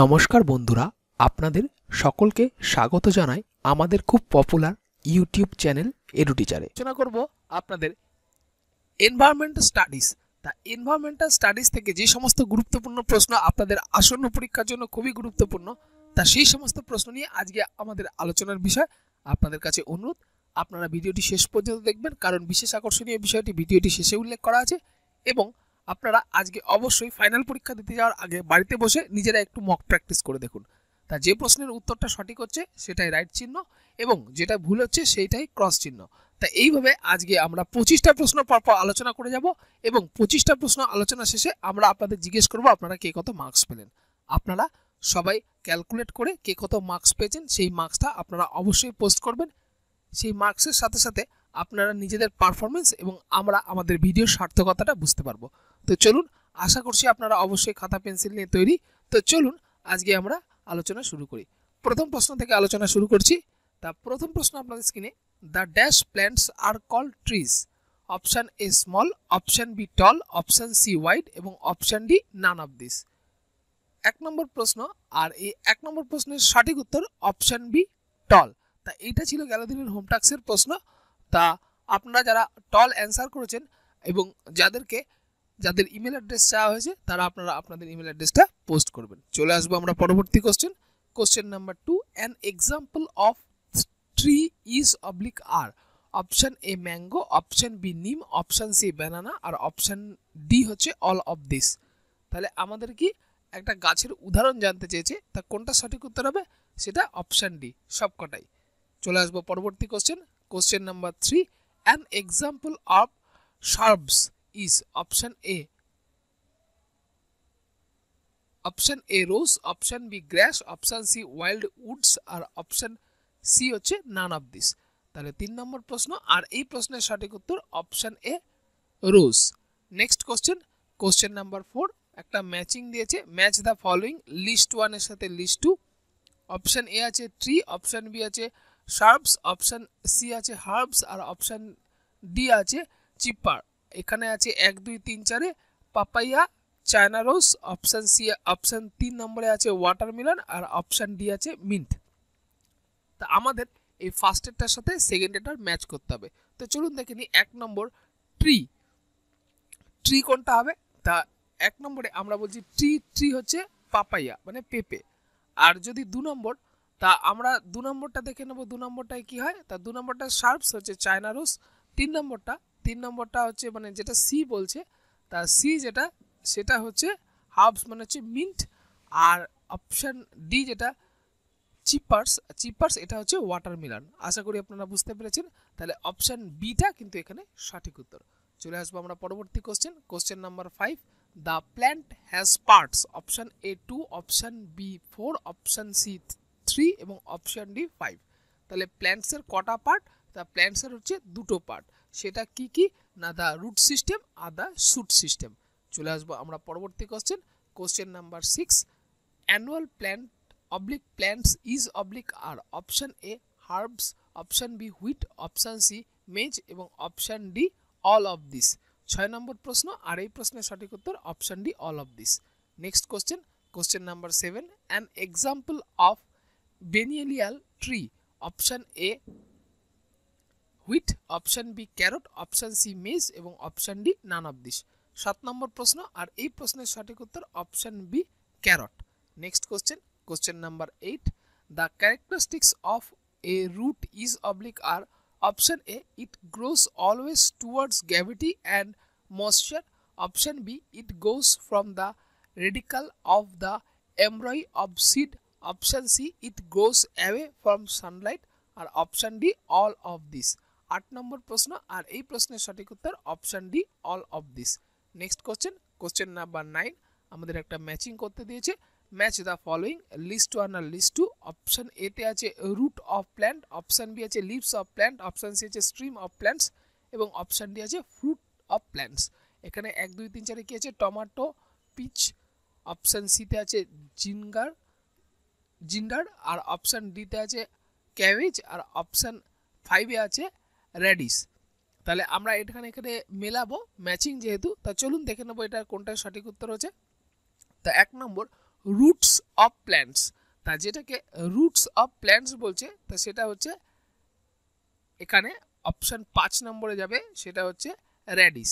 নমস্কার বন্ধুরা আপনাদের সকলকে স্বাগত জানাই আমাদের খুব পপুলার ইউটিউব চ্যানেল এডুটিচারে আলোচনা করব আপনাদের এনভায়রনমেন্টাল স্টাডিজ তা এনভায়রনমেন্টাল স্টাডিজ থেকে যে সমস্ত গুরুত্বপূর্ণ প্রশ্ন আপনাদের আসন্ন পরীক্ষার জন্য খুবই গুরুত্বপূর্ণ তা সেই সমস্ত প্রশ্ন নিয়ে আজকে আমাদের আলোচনার বিষয় আপনাদের কাছে অনুরোধ আপনারা ভিডিওটি শেষ পর্যন্ত দেখবেন কারণ বিশেষ আকর্ষণীয় বিষয়টি ভিডিওটি শেষে উল্লেখ করা আছে এবং আপনারা আজকে অবশ্যই ফাইনাল পরীক্ষা দিতে যাওয়ার আগে বাড়িতে বসে নিজেরা একটু মক প্র্যাকটিস করে দেখুন তা যে প্রশ্নের উত্তরটা সঠিক হচ্ছে সেটাই রাইট চিহ্ন এবং যেটা ভুল হচ্ছে সেইটাই ক্রস চিহ্ন তা এইভাবে আজকে আমরা পঁচিশটা প্রশ্ন পরপর আলোচনা করে যাব এবং পঁচিশটা প্রশ্ন আলোচনা শেষে আমরা আপনাদের জিজ্ঞেস করব আপনারা কে কত মার্কস পেলেন আপনারা সবাই ক্যালকুলেট করে কে কত মার্কস পেয়েছেন সেই মার্কসটা আপনারা অবশ্যই পোস্ট করবেন সেই মার্কসের সাথে সাথে আপনারা নিজেদের পারফরমেন্স এবং আমরা আমাদের ভিডিওর সার্থকতাটা বুঝতে পারবো তো চলুন আশা করছি আপনারা অবশ্যই খাতা পেন্সিল নিয়ে তৈরি তো চলুন আজকে আমরা আলোচনা শুরু করি প্রথম প্রশ্ন থেকে আলোচনা শুরু করছি তা প্রথম প্রশ্ন আপনাদের স্ক্রিনে the dash plants are call trees option A small option B tall option C wide এবং option D none of this এক নম্বর প্রশ্ন আর এই এক নম্বর প্রশ্নের সঠিক উত্তর অপশান বি টল তা এইটা ছিল গেল দিনের হোমটাক্সের প্রশ্ন তা আপনারা যারা টল অ্যান্সার করেছেন এবং যাদেরকে যাদের ইমেল অ্যাড্রেস চাওয়া হয়েছে তারা আপনারা আপনাদের ইমেল অ্যাড্রেসটা পোস্ট করবেন চলে আসবো আমরা পরবর্তী question question number two an example of tree is oblique আর option A mango option B neem option C banana আর অপশান ডি হচ্ছে অল অফ দিস তাহলে আমাদের কি একটা গাছের উদাহরণ জানতে চেয়েছে তা কোনটা সঠিক উত্তর হবে সেটা অপশান ডি সবকটাই চলে আসবো পরবর্তী question question number three an example of shrubs is option A. Option A rose, option B grass, option C wild woods আর অপশন C হচ্ছে নান অফ দিস তাহলে তিন নম্বর প্রশ্ন আর এই প্রশ্নের সঠিক উত্তর option A rose next question question number four একটা ম্যাচিং দিয়েছে ম্যাচ দ্য ফলোয়িং লিস্ট ওয়ানের সাথে লিস্ট টু অপশন এ আছে ট্রি অপশন বি আছে শার্পস অপশন সি আছে হার্বস আর অপশন ডি আছে চিপার এখানে আছে এক দুই তিন চারে papaya China rose option C option তিন নম্বরে আছে ওয়াটারমেলন আর অপশান ডি আছে মিন্ট তা আমাদের এই ফার্স্ট এডটার সাথে সেকেন্ড এডটার ম্যাচ করতে হবে তো চলুন দেখে নিই এক নম্বর ট্রি ট্রি কোনটা হবে তা এক নম্বরে আমরা বলছি ট্রি ট্রি হচ্ছে পাপাইয়া মানে পেঁপে আর যদি দু নম্বর তা আমরা দু নম্বরটা দেখে নেব দু নম্বরটায় কী হয় তা দু নম্বরটা শার্পস হচ্ছে চায়না রোজ তিন নম্বরটা তিন নম্বরটা হচ্ছে মানে যেটা সি বলছে তা সি যেটা সেটা হচ্ছে হাবস মানে হচ্ছে মিন্ট আর অপশান ডি যেটা চিপার্স চিপার্স এটা হচ্ছে ওয়াটার ওয়াটারমেলন আশা করি আপনারা বুঝতে পেরেছেন তাহলে অপশান বিটা কিন্তু এখানে সঠিক উত্তর চলে আসবো আমরা পরবর্তী question question number five the plant has parts option A two option B four option C three এবং অপশান ডি ফাইভ তাহলে প্ল্যান্টসের কটা পার্ট তা প্ল্যান্টসের হচ্ছে দুটো পার্ট সেটা কি কি না দা রুট সিস্টেম আর দা শুট সিস্টেম চলে আসবো আমরা পরবর্তী question question number six annual plant oblique plants is oblique আর option A herbs option B wheat option C maize এবং option D all of this ছয় নম্বর প্রশ্ন আর এই প্রশ্নের সঠিক উত্তর option D all of this next question question number seven an example of biennial tree option A wheat option B carrot option C maize এবং option D none of this সাত নম্বর প্রশ্ন আর এই প্রশ্নের সঠিক উত্তর option B carrot next question question number eight the characteristics of a root is oblique আর option A it grows always towards gravity and moisture option B it goes from the radicle of the embryo of seed option C it goes away from sunlight আর option D all of this আট নম্বর প্রশ্ন আর এই প্রশ্নের সঠিক উত্তর option D all of this next question question number nine আমাদের একটা ম্যাচিং করতে দিয়েছে match the following list two আর লিস্ট টু অপশান এতে আছে root of plant option B আছে leaves of plant option C আছে স্ট্রিম অফ প্ল্যান্টস এবং অপশান ডি আছে ফ্রুট অফ প্ল্যান্টস এখানে এক দুই তিন চারে কী আছে টমাটো পিচ অপশান সিতে আছে জিনগার জিন্ডার আর অপশান ডিতে আছে ক্যাবেজ আর অপশান ফাইভে আছে রেডিস তাহলে আমরা এখানে এখানে মেলাবো ম্যাচিং যেহেতু তা চলুন দেখে নেবো এটা কোনটা সঠিক উত্তর হচ্ছে তা এক নম্বর রুটস অফ প্ল্যান্টস তা যেটাকে রুটস অফ প্ল্যান্টস বলছে তা সেটা হচ্ছে এখানে অপশান পাঁচ নম্বরে যাবে সেটা হচ্ছে র্যাডিস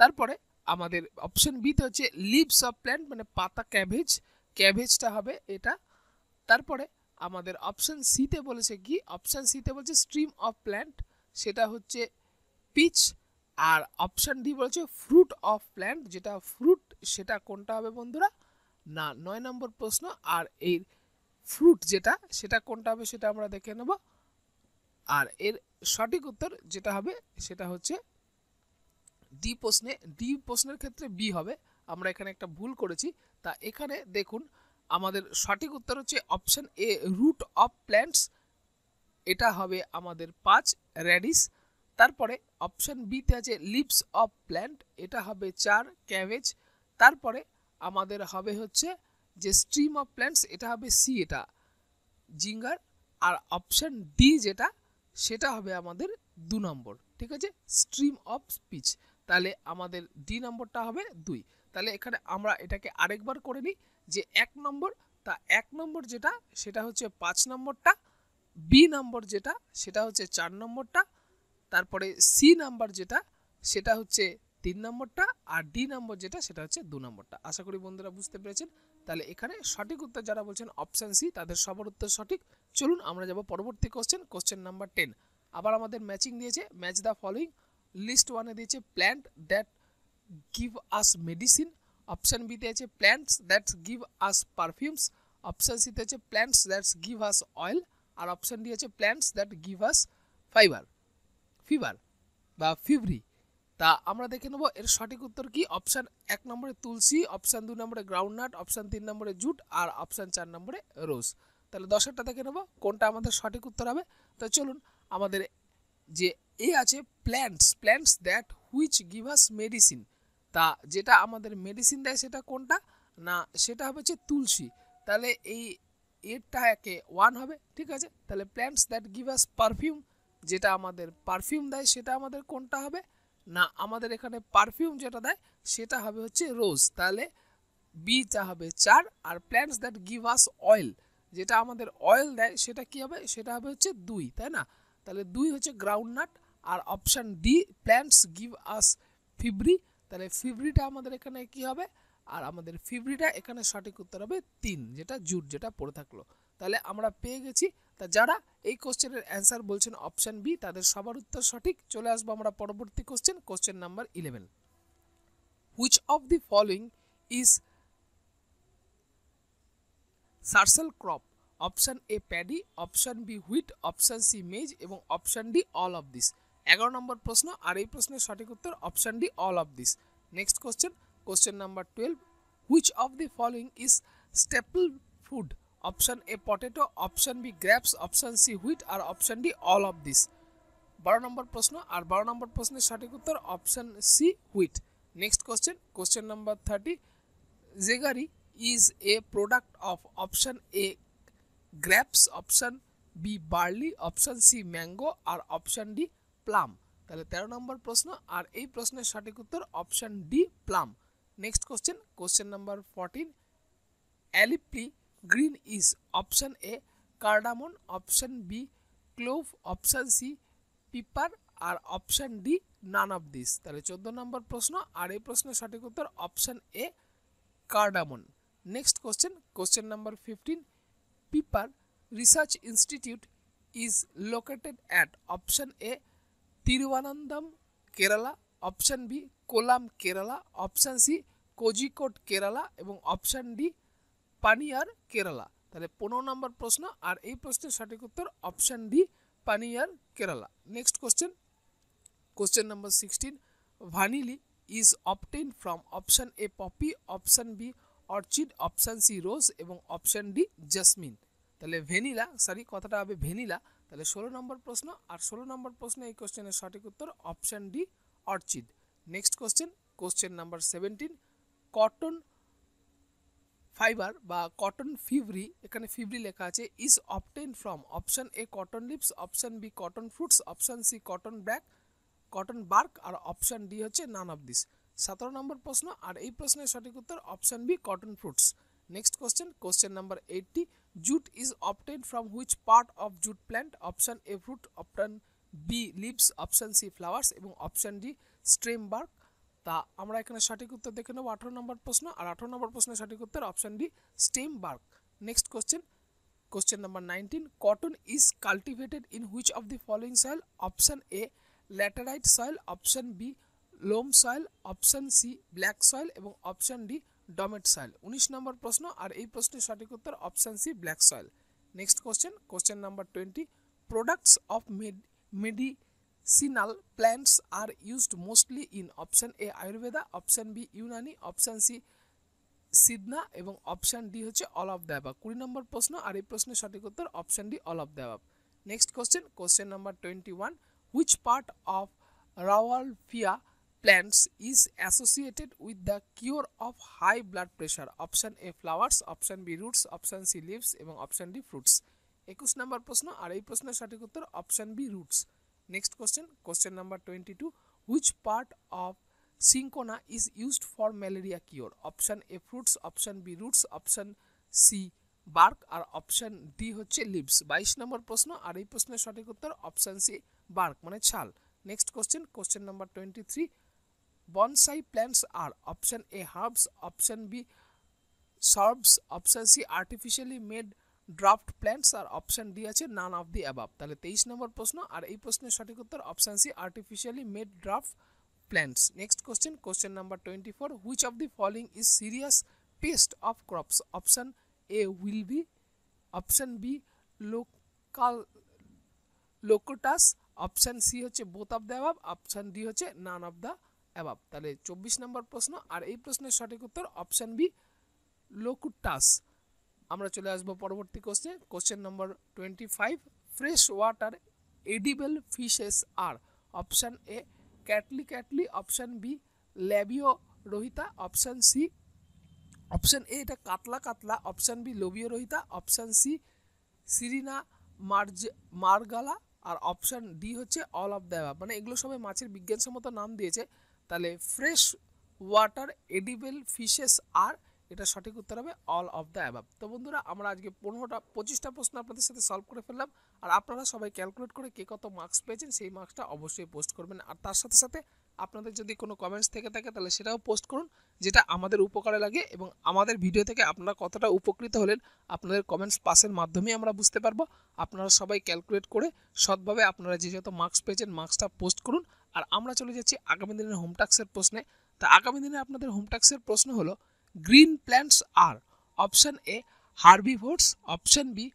তারপরে আমাদের অপশান বিতে হচ্ছে লিভস অফ প্ল্যান্ট মানে পাতা ক্যাভেজ ক্যাভেজটা হবে এটা তারপরে আমাদের অপশান সিতে বলেছে কি অপশান সিতে বলছে স্ট্রিম অফ প্ল্যান্ট সেটা হচ্ছে পিচ আর অপশান ডি বলছে ফ্রুট অফ প্ল্যান্ট যেটা ফ্রুট সেটা কোনটা হবে বন্ধুরা না নয় নম্বর প্রশ্ন আর এই ফ্রুট যেটা সেটা কোনটা হবে সেটা আমরা দেখে নেব আর এর সঠিক উত্তর যেটা হবে সেটা হচ্ছে ডি প্রশ্নে ডি প্রশ্নের ক্ষেত্রে বি হবে আমরা এখানে একটা ভুল করেছি তা এখানে দেখুন আমাদের সঠিক উত্তর হচ্ছে option A root of plants এটা হবে আমাদের পাঁচ র্যাডিস তারপরে অপশান বিতে আছে লিপস অফ প্ল্যান্ট এটা হবে চার ক্যাবেজ তারপরে আমাদের হবে হচ্ছে যে স্ট্রিম অফ প্ল্যান্টস এটা হবে সি এটা জিঙ্গার আর অপশান ডি যেটা সেটা হবে আমাদের দু নম্বর ঠিক আছে স্ট্রিম অফ স্পিচ তাহলে আমাদের ডি নম্বরটা হবে দুই তাহলে এখানে আমরা এটাকে আরেকবার করে নিই যে এক নম্বর তা এক নম্বর যেটা সেটা হচ্ছে পাঁচ নম্বরটা বি নম্বর যেটা সেটা হচ্ছে চার নম্বরটা তারপরে সি নাম্বার যেটা সেটা হচ্ছে তিন নম্বরটা আর ডি নম্বর যেটা সেটা হচ্ছে দু নম্বরটা আশা করি বন্ধুরা বুঝতে পেরেছেন তাহলে এখানে সঠিক উত্তর যারা বলছেন অপশান সি তাদের সবার উত্তর সঠিক চলুন আমরা যাব পরবর্তী কোশ্চেন কোশ্চেন নাম্বার টেন আবার আমাদের ম্যাচিং দিয়েছে ম্যাচ দ্য ফলোয়িং লিস্ট ওয়ানে দিয়েছে plant that give us medicine option বিতে আছে plants that's give us perfumes option সিতে আছে plants that's give us oil আর অপশান ডি হচ্ছে plants that give us fibre fever বা ফিভরি তা আমরা দেখে নেব এর সঠিক উত্তর কি অপশান এক নম্বরে তুলসি অপশান দুই নম্বরে গ্রাউন্ডনাট অপশান তিন নম্বরে জুট আর অপশান চার নম্বরে রোজ তাহলে দশেরটা দেখে নেব কোনটা আমাদের সঠিক উত্তর হবে তো চলুন আমাদের যে এ আছে plants plants that which give us medicine তা যেটা আমাদের মেডিসিন দেয় সেটা কোনটা না সেটা হবে হচ্ছে তুলসী তাহলে এই একে ওয়ান হবে ঠিক আছে তাহলে plants that give us perfume যেটা আমাদের পারফিউম দেয় সেটা আমাদের কোনটা হবে না আমাদের এখানে পারফিউম যেটা দেয় সেটা হবে হচ্ছে রোজ তাহলে বিটা হবে চার আর plants that give us oil যেটা আমাদের অয়েল দেয় সেটা কি হবে সেটা হবে হচ্ছে দুই তাই না তাহলে দুই হচ্ছে গ্রাউন্ড নাট আর option D plants give us fibre তাহলে ফিব্রিটা আমাদের এখানে কি হবে আর আমাদের ফিভরিটা এখানে সঠিক উত্তর হবে তিন যেটা জুট যেটা পড়ে থাকলো তাহলে আমরা পেয়ে গেছি তা যারা এই কোশ্চেনের অ্যান্সার বলছেন অপশান বি তাদের সবার উত্তর সঠিক চলে আসবো আমরা পরবর্তী question question number eleven which of the following is cereal crop option A paddy option B wheat option C maize এবং option D all of this এগারো নম্বর প্রশ্ন আর এই প্রশ্নের সঠিক উত্তর option D all of this next question question number 12 which of the following is staple food option A potato option B grapes option C wheat or option D all of this 12 নম্বর প্রশ্ন আর 12 নম্বর প্রশ্নের সঠিক উত্তর option C wheat next question question number 30 jaggery is a product of option A grapes option B barley option C mango or option D plum তাহলে 13 নম্বর প্রশ্ন আর এই প্রশ্নের সঠিক উত্তর option D plum next question question number fourteen Alleppey green is option A cardamom option B clove option C pepper আর option D none of this তাহলে চোদ্দ নম্বর প্রশ্ন আর এই প্রশ্নের সঠিক উত্তর option A cardamom next question question number fifteen pepper research institute is located at option A Thiruvananthapuram Kerala option B Kollam Kerala option C Kozhikode Kerala এবং অপশান ডি পানিয়ার কেরালা তাহলে পনেরো নম্বর প্রশ্ন আর এই প্রশ্নের সঠিক উত্তর option D Panniyur Kerala next question question number sixteen vanilla is obtained from option A poppy option B orchid option C rose এবং অপশান ডি জাসমিন তাহলে ভেনিলা সরি কথাটা হবে ভেনিলা তাহলে ষোলো নম্বর প্রশ্ন আর ষোলো নম্বর প্রশ্ন এই কোশ্চেনের সঠিক উত্তর option D orchid next question question number seventeen cotton fibre বা কটন ফিভরি এখানে ফিভরি লেখা আছে is obtained from option A cotton leaves option B cotton fruits option C cotton back cotton bark আর অপশান ডি হচ্ছে none of this সতেরো নম্বর প্রশ্ন আর এই প্রশ্নের সঠিক উত্তর option B cotton fruits next question question number eighteen jute is obtained from which part of jute plant option A fruit option B leaves option C flowers এবং option D stem bark তা আমরা এখানে সঠিক উত্তর দেখে নেবো আঠারো নম্বর প্রশ্ন আর আঠারো নম্বর প্রশ্নের সঠিক উত্তর option D stem bark next question question number nineteen cotton is cultivated in which of the following soil option A laterite soil option B loam soil option C black soil এবং অপশান ডি ডমেট soil উনিশ নম্বর প্রশ্ন আর এই প্রশ্নের সঠিক উত্তর option C black soil next question question number twenty products of মেড মেডি Sinal plants are used mostly in option A Ayurveda, option B Unani, option C Siddha এবং অপশান ডি হচ্ছে অল অফ দ্য অ্যাবাব কুড়ি নম্বর প্রশ্ন আর এই প্রশ্নের সঠিক উত্তর option D all of the above next question question number twenty one which part of Rauwolfia plants is associated with the cure of high blood pressure option A flowers option B roots option C leaves এবং option D fruits একুশ নম্বর প্রশ্ন আর এই প্রশ্নের সঠিক উত্তর option B roots Next question, question number 22. Which part of cinchona is used for malaria cure? Option A fruits, option B roots, option C bark আর অপশান ডি হচ্ছে লিভস বাইশ নম্বর প্রশ্ন আর এই প্রশ্নের সঠিক উত্তর অপশান সি বার্ক মানে ছাল next question question number twenty three bonsai plants R option A herbs option B shrubs option C artificially made draft plants R option D আছে নান অফ দি অ্যাবাব তাহলে তেইশ নম্বর প্রশ্ন আর এই প্রশ্নের সঠিক উত্তর option C artificially made draft plants. Next question, question number 24. Which of the following is serious pest of crops? Option A will be, option B local locutus, option C হচ্ছে both of the above, option D হচ্ছে none of the above. তাহলে 24 নম্বর প্রশ্ন আর এই প্রশ্নের সঠিক উত্তর option B লোকুটাস আমরা চলে আসবো পরবর্তী question question number twenty five fresh water edible fishes are option A catla catla option B labeo rohita option C option A এটা catla catla option B labeo rohita option C cirrhina মার্জ মার্গালা আর অপশান ডি হচ্ছে অল অফ দ্য মানে এগুলো সবাই মাছের বিজ্ঞানসম্মত নাম দিয়েছে তাহলে ফ্রেশ ওয়াটার এডিবেল ফিশেস আর এটা সঠিক উত্তর হবে অল অফ দ্য অ্যাবাব তো বন্ধুরা আমরা আজকে পনেরোটা পঁচিশটা প্রশ্ন আপনাদের সাথে সলভ করে ফেললাম আর আপনারা সবাই ক্যালকুলেট করে কে কত মার্কস পেয়েছেন সেই মার্কসটা অবশ্যই পোস্ট করবেন আর তার সাথে সাথে আপনাদের যদি কোনো কমেন্টস থেকে থাকে তাহলে সেটাও পোস্ট করুন যেটা আমাদের উপকারে লাগে এবং আমাদের ভিডিও থেকে আপনারা কতটা উপকৃত হলেন আপনাদের কমেন্টস পাসের মাধ্যমে আমরা বুঝতে পারবো আপনারা সবাই ক্যালকুলেট করে সৎভাবে আপনারা যে যত মার্কস পেয়েছেন মার্কসটা পোস্ট করুন আর আমরা চলে যাচ্ছি আগামী দিনের হোমটাক্সের প্রশ্নে তা আগামী দিনে আপনাদের হোমটাক্সের প্রশ্ন হলো green plants are option A herbivores, option B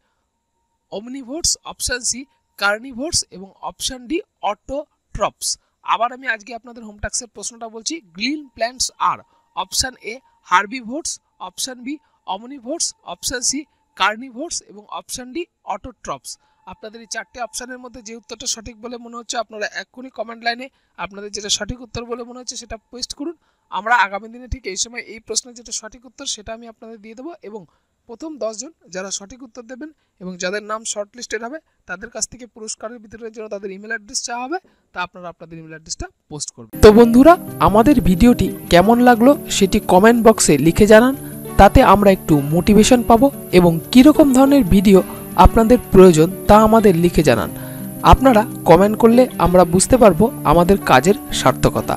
omnivores, option C carnivores এবং option D autotrophs আবার আমি আজকে আপনাদের হোমটাক্সের প্রশ্নটা বলছি green plants are option A herbivores option B omnivores option C carnivores এবং অপশন ডি অটোট্রপস আপনাদের এই চারটে অপশানের মধ্যে যে উত্তরটা সঠিক বলে মনে হচ্ছে আপনারা এক্ষুনি কমেন্ট লাইনে আপনাদের যেটা সঠিক উত্তর বলে মনে হচ্ছে সেটা পোস্ট করুন আমরা আগামী দিনে ঠিক এই সময় এই প্রশ্নের যেটা সঠিক উত্তর সেটা আমি আপনাদের দিয়ে দেবো এবং প্রথম দশজন যারা সঠিক উত্তর দেবেন এবং যাদের নাম শর্ট লিস্টেড হবে তাদের কাছ থেকে পুরস্কারের বিতরণের জন্য তাদের ইমেল অ্যাড্রেস চাওয়া হবে তা আপনারা আপনাদের ইমেল অ্যাড্রেসটা পোস্ট করবেন তো বন্ধুরা আমাদের ভিডিওটি কেমন লাগলো সেটি কমেন্ট বক্সে লিখে জানান তাতে আমরা একটু মোটিভেশন পাবো এবং কীরকম ধরনের ভিডিও আপনাদের প্রয়োজন তা আমাদের লিখে জানান আপনারা কমেন্ট করলে আমরা বুঝতে পারবো আমাদের কাজের সার্থকতা